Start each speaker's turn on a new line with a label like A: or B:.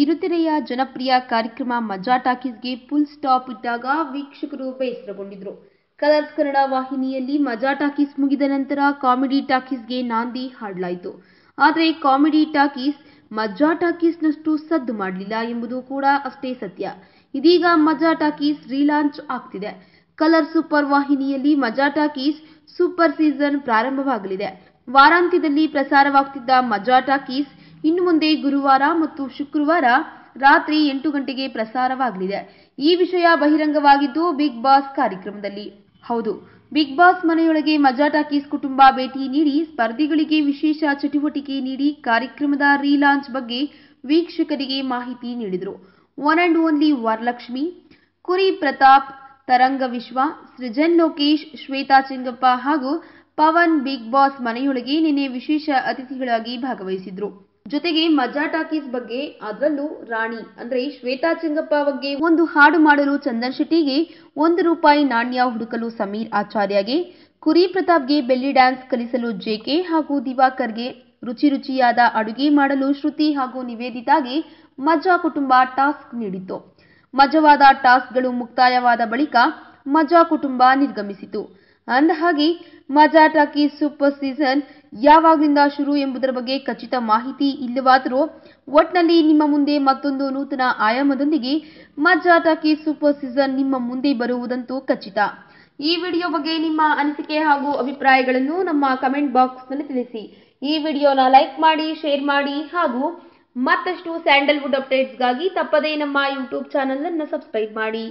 A: ಕಿರುತೆರೆಯ ಜನಪ್ರಿಯ ಕಾರ್ಯಕ್ರಮ ಮಜಾ ಟಾಕೀಸ್ಗೆ ಫುಲ್ ಸ್ಟಾಪ್ ಇಟ್ಟಾಗ ವೀಕ್ಷಕರು ಬೇಸರಗೊಂಡಿದ್ರು ಕಲರ್ಸ್ ಕನ್ನಡ ವಾಹಿನಿಯಲ್ಲಿ ಮಜಾ ಟಾಕೀಸ್ ಮುಗಿದ ನಂತರ ಕಾಮಿಡಿ ಟಾಕೀಸ್ಗೆ ನಾಂದಿ ಹಾಡಲಾಯಿತು ಆದರೆ ಕಾಮಿಡಿ ಟಾಕೀಸ್ ಮಜಾ ಟಾಕೀಸ್ನಷ್ಟು ಸದ್ದು ಮಾಡಲಿಲ್ಲ ಎಂಬುದು ಕೂಡ ಅಷ್ಟೇ ಸತ್ಯ ಇದೀಗ ಮಜಾ ಟಾಕೀಸ್ ರೀಲಾಂಚ್ ಆಗ್ತಿದೆ ಕಲರ್ ಸೂಪರ್ ವಾಹಿನಿಯಲ್ಲಿ ಮಜಾ ಟಾಕೀಸ್ ಸೂಪರ್ ಸೀಸನ್ ಪ್ರಾರಂಭವಾಗಲಿದೆ ವಾರಾಂತ್ಯದಲ್ಲಿ ಪ್ರಸಾರವಾಗ್ತಿದ್ದ ಮಜಾ ಟಾಕೀಸ್ ಇನ್ನು ಮುಂದೆ ಗುರುವಾರ ಮತ್ತು ಶುಕ್ರವಾರ ರಾತ್ರಿ ಎಂಟು ಗಂಟೆಗೆ ಪ್ರಸಾರವಾಗಲಿದೆ ಈ ವಿಷಯ ಬಹಿರಂಗವಾಗಿದ್ದು ಬಿಗ್ ಬಾಸ್ ಕಾರ್ಯಕ್ರಮದಲ್ಲಿ ಹೌದು ಬಿಗ್ ಬಾಸ್ ಮನೆಯೊಳಗೆ ಮಜಾ ಟಾಕೀಸ್ ಕುಟುಂಬ ಭೇಟಿ ನೀಡಿ ಸ್ಪರ್ಧಿಗಳಿಗೆ ವಿಶೇಷ ಚಟುವಟಿಕೆ ನೀಡಿ ಕಾರ್ಯಕ್ರಮದ ರೀಲಾಂಚ್ ಬಗ್ಗೆ ವೀಕ್ಷಕರಿಗೆ ಮಾಹಿತಿ ನೀಡಿದರು ಒನ್ ಅಂಡ್ ಓನ್ಲಿ ವರಲಕ್ಷ್ಮಿ ಕುರಿ ಪ್ರತಾಪ್ ತರಂಗ ವಿಶ್ವ ಸೃಜನ್ ಲೋಕೇಶ್ ಶ್ವೇತಾ ಚಿಂಗಪ್ಪ ಹಾಗೂ ಪವನ್ ಬಿಗ್ ಬಾಸ್ ಮನೆಯೊಳಗೆ ನಿನ್ನೆ ವಿಶೇಷ ಅತಿಥಿಗಳಾಗಿ ಭಾಗವಹಿಸಿದ್ರು ಜೊತೆಗೆ ಮಜಾ ಟಾಕೀಸ್ ಬಗ್ಗೆ ಅದರಲ್ಲೂ ರಾಣಿ ಅಂದ್ರೆ ಶ್ವೇತಾ ಚಂಗಪ್ಪ ಬಗ್ಗೆ ಒಂದು ಹಾಡು ಮಾಡಲು ಚಂದನ್ ಶೆಟ್ಟಿಗೆ ಒಂದು ರೂಪಾಯಿ ನಾಣ್ಯ ಹುಡುಕಲು ಸಮೀರ್ ಆಚಾರ್ಯಗೆ ಕುರಿ ಪ್ರತಾಪ್ಗೆ ಬೆಲ್ಲಿ ಡ್ಯಾನ್ಸ್ ಕಲಿಸಲು ಜೆಕೆ ಹಾಗೂ ದಿವಾಕರ್ಗೆ ರುಚಿ ರುಚಿಯಾದ ಅಡುಗೆ ಮಾಡಲು ಶ್ರುತಿ ಹಾಗೂ ನಿವೇದಿತಾಗೆ ಮಜಾ ಕುಟುಂಬ ಟಾಸ್ಕ್ ನೀಡಿತು ಮಜವಾದ ಟಾಸ್ಕ್ಗಳು ಮುಕ್ತಾಯವಾದ ಬಳಿಕ ಮಜಾ ಕುಟುಂಬ ನಿರ್ಗಮಿಸಿತು ಅಂದಹಾಗೆ ಮಜಾ ಟಾಕೀಸ್ ಸೂಪರ್ ಸೀಸನ್ ಯಾವಾಗಿಂದ ಶುರು ಎಂಬುದರ ಬಗ್ಗೆ ಖಚಿತ ಮಾಹಿತಿ ಇಲ್ಲವಾದರೂ ಒಟ್ನಲ್ಲಿ ನಿಮ್ಮ ಮುಂದೆ ಮತ್ತೊಂದು ನೂತನ ಆಯಾಮದೊಂದಿಗೆ ಮಜಾ ಟಾಕೀಸ್ ಸೂಪರ್ ಸೀಸನ್ ನಿಮ್ಮ ಮುಂದೆ ಬರುವುದಂತೂ ಖಚಿತ ಈ ವಿಡಿಯೋ ಬಗ್ಗೆ ನಿಮ್ಮ ಅನಿಸಿಕೆ ಹಾಗೂ ಅಭಿಪ್ರಾಯಗಳನ್ನು ನಮ್ಮ ಕಮೆಂಟ್ ಬಾಕ್ಸ್ನಲ್ಲಿ ತಿಳಿಸಿ ಈ ವಿಡಿಯೋನ ಲೈಕ್ ಮಾಡಿ ಶೇರ್ ಮಾಡಿ ಹಾಗೂ ಮತ್ತಷ್ಟು ಸ್ಯಾಂಡಲ್ವುಡ್ ಅಪ್ಡೇಟ್ಸ್ಗಾಗಿ ತಪ್ಪದೇ ನಮ್ಮ ಯೂಟ್ಯೂಬ್ ಚಾನಲನ್ನು ಸಬ್ಸ್ಕ್ರೈಬ್ ಮಾಡಿ